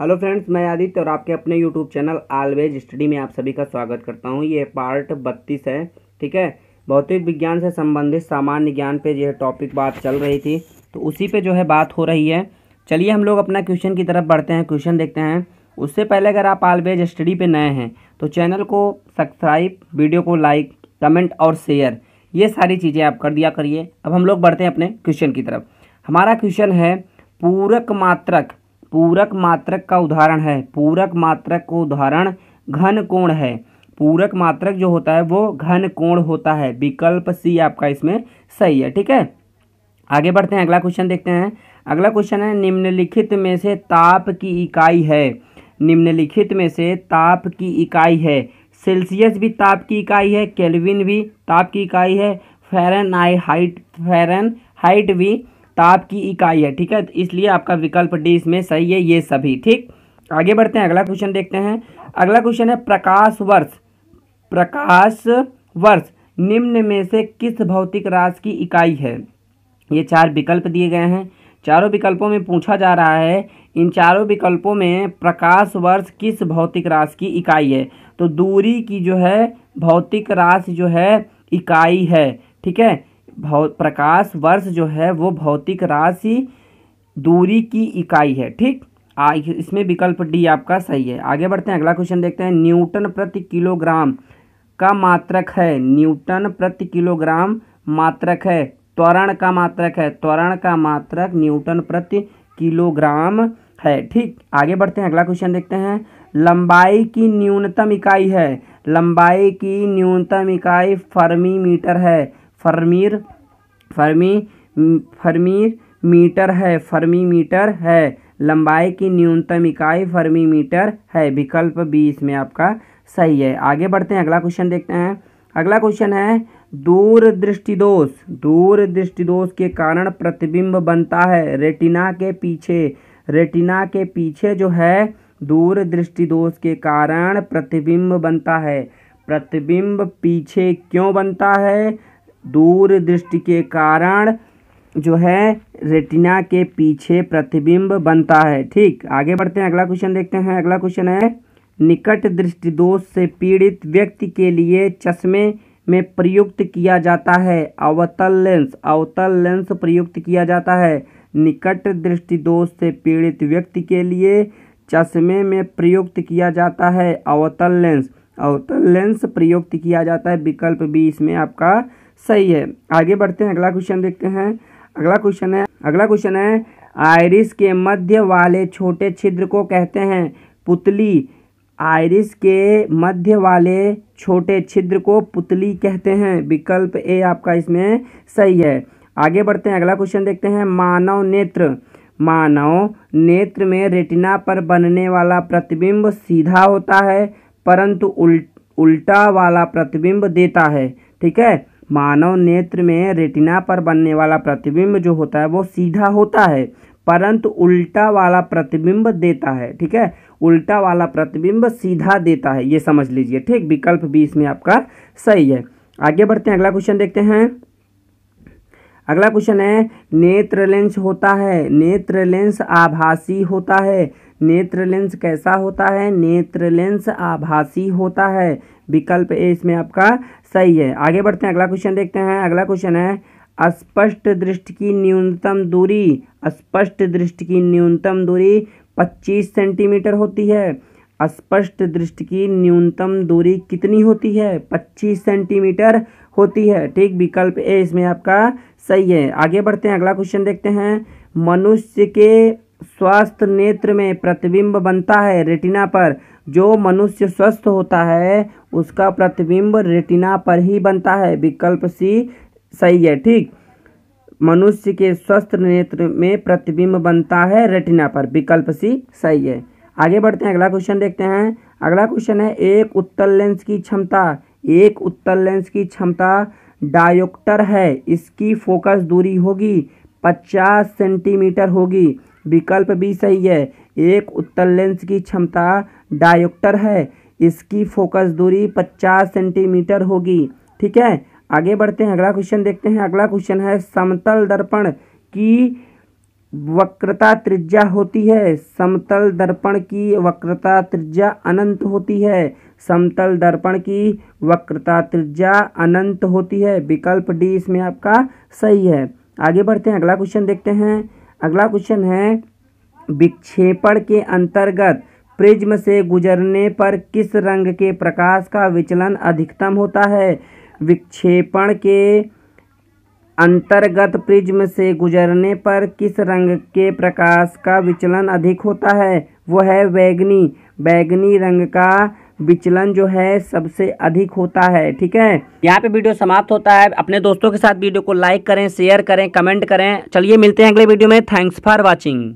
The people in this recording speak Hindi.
हेलो फ्रेंड्स मैं आदित्य और आपके अपने यूट्यूब चैनल आलवेज स्टडी में आप सभी का स्वागत करता हूं ये पार्ट बत्तीस है ठीक है भौतिक विज्ञान से संबंधित सामान्य ज्ञान पे यह टॉपिक बात चल रही थी तो उसी पे जो है बात हो रही है चलिए हम लोग अपना क्वेश्चन की तरफ बढ़ते हैं क्वेश्चन देखते हैं उससे पहले अगर आप आलवेज स्टडी पर नए हैं तो चैनल को सब्सक्राइब वीडियो को लाइक कमेंट और शेयर ये सारी चीज़ें आप कर दिया करिए अब हम लोग बढ़ते हैं अपने क्वेश्चन की तरफ हमारा क्वेश्चन है पूरक मात्रक पूरक मात्रक का उदाहरण है पूरक मात्रक का उदाहरण घन कोण है पूरक मात्रक जो होता है वो घन कोण होता है विकल्प सी आपका इसमें सही है ठीक है आगे बढ़ते हैं अगला क्वेश्चन देखते हैं अगला क्वेश्चन है निम्नलिखित में से ताप की इकाई है निम्नलिखित में से ताप की इकाई है सेल्सियस भी ताप की इकाई है केल्विन भी ताप की इकाई है फेरन हाइट फेरन हाइट भी ताप की इकाई है ठीक है तो इसलिए आपका विकल्प डी इसमें सही है ये सभी ठीक आगे बढ़ते हैं अगला क्वेश्चन देखते हैं अगला क्वेश्चन है प्रकाश वर्ष प्रकाश वर्ष निम्न में से किस भौतिक राशि की इकाई है ये चार विकल्प दिए गए हैं चारों विकल्पों में पूछा जा रहा है इन चारों विकल्पों में प्रकाश वर्ष किस भौतिक राशि की इकाई है तो दूरी की जो है भौतिक राशि जो है इकाई है ठीक है भौ प्रकाश वर्ष जो है वो भौतिक राशि दूरी की इकाई है ठीक आ, इसमें विकल्प डी आपका सही है आगे बढ़ते हैं अगला क्वेश्चन देखते हैं न्यूटन प्रति किलोग्राम का मात्रक है न्यूटन प्रति किलोग्राम मात्रक है त्वरण का मात्रक है त्वरण का मात्रक न्यूटन प्रति किलोग्राम है ठीक आगे बढ़ते हैं अगला क्वेश्चन देखते हैं लंबाई की न्यूनतम इकाई है लंबाई की न्यूनतम इकाई फर्मी मीटर है फर्मीर फर्मी फर्मी मीटर है फर्मी मीटर है लंबाई की न्यूनतम इकाई फर्मी मीटर है विकल्प बी इसमें आपका सही है आगे बढ़ते हैं अगला क्वेश्चन देखते हैं अगला क्वेश्चन है दूर दृष्टिदोष दूर दृष्टिदोष के कारण प्रतिबिंब बनता है रेटिना के पीछे रेटिना के पीछे जो है दूर दृष्टिदोष के कारण प्रतिबिंब बनता है प्रतिबिंब पीछे क्यों बनता है दूर दृष्टि के कारण जो है रेटिना के पीछे प्रतिबिंब बनता है ठीक आगे बढ़ते हैं अगला क्वेश्चन देखते हैं अगला क्वेश्चन है निकट दृष्टि दोष से पीड़ित व्यक्ति के लिए चश्मे में प्रयुक्त किया जाता है अवतल लेंस अवतल लेंस प्रयुक्त किया जाता है निकट दृष्टि दोष से पीड़ित व्यक्ति के लिए चश्मे में प्रयुक्त किया जाता है अवतल लेंस अवतल लेंस प्रयुक्त किया जाता है विकल्प बी इसमें आपका सही है आगे बढ़ते हैं अगला क्वेश्चन देखते हैं अगला क्वेश्चन है अगला क्वेश्चन है आयरिस के मध्य वाले छोटे छिद्र को कहते हैं पुतली आयरिस के मध्य वाले छोटे छिद्र को पुतली कहते हैं विकल्प ए आपका इसमें सही है आगे बढ़ते हैं अगला क्वेश्चन देखते हैं मानव नेत्र मानव नेत्र में रेटिना पर बनने वाला प्रतिबिंब सीधा होता है परंतु उल्ट उल्टा वाला प्रतिबिंब देता है ठीक है मानव नेत्र में रेटिना पर बनने वाला प्रतिबिंब जो होता है वो सीधा होता है परंतु उल्टा वाला प्रतिबिंब देता है ठीक है उल्टा वाला प्रतिबिंब सीधा देता है ये समझ लीजिए ठीक विकल्प भी इसमें आपका सही है आगे बढ़ते हैं अगला क्वेश्चन देखते हैं अगला क्वेश्चन है नेत्र लेंस होता है नेत्र लेंस आभासी होता है नेत्र लेंस कैसा होता है नेत्र लेंस आभासी होता है विकल्प ए इसमें आपका सही है आगे बढ़ते हैं अगला क्वेश्चन देखते हैं अगला क्वेश्चन है अस्पष्ट दृष्टि की न्यूनतम दूरी स्पष्ट दृष्टि की न्यूनतम दूरी 25 सेंटीमीटर होती है अस्पष्ट दृष्टि की न्यूनतम दूरी कितनी होती है 25 सेंटीमीटर होती है ठीक विकल्प ए इसमें आपका सही है आगे बढ़ते हैं अगला क्वेश्चन देखते हैं मनुष्य के स्वास्थ्य नेत्र में प्रतिबिंब बनता है रेटिना पर जो मनुष्य स्वस्थ होता है उसका प्रतिबिंब रेटिना पर ही बनता है विकल्प सी सही है ठीक मनुष्य के स्वस्थ नेत्र में प्रतिबिंब बनता है रेटिना पर विकल्प सी सही है आगे बढ़ते हैं अगला क्वेश्चन देखते हैं अगला क्वेश्चन है एक उत्तल लेंस की क्षमता एक उत्तल लेंस की क्षमता डायोक्टर है इसकी फोकस दूरी होगी 50 सेंटीमीटर होगी विकल्प भी सही है एक उत्तल लेंस की क्षमता डायोक्टर है इसकी फोकस दूरी 50 सेंटीमीटर होगी ठीक है आगे बढ़ते हैं अगला क्वेश्चन देखते हैं अगला क्वेश्चन है समतल दर्पण की वक्रता त्रिज्या होती है समतल दर्पण की वक्रता त्रिज्या अनंत होती है समतल दर्पण की वक्रता त्रिज्या अनंत होती है विकल्प डी इसमें आपका सही है आगे बढ़ते हैं अगला क्वेश्चन देखते हैं अगला क्वेश्चन है विक्षेपण के अंतर्गत प्रिज्म से गुजरने पर किस रंग के प्रकाश का विचलन अधिकतम होता है विक्षेपण के अंतर्गत प्रिज्म से गुजरने पर किस रंग के प्रकाश का विचलन अधिक होता है वह है बैगनी बैगनी रंग का विचलन जो है सबसे अधिक होता है ठीक है यहाँ पे वीडियो समाप्त होता है अपने दोस्तों के साथ वीडियो को लाइक करें शेयर करें कमेंट करें चलिए मिलते हैं अगले वीडियो में थैंक्स फॉर वॉचिंग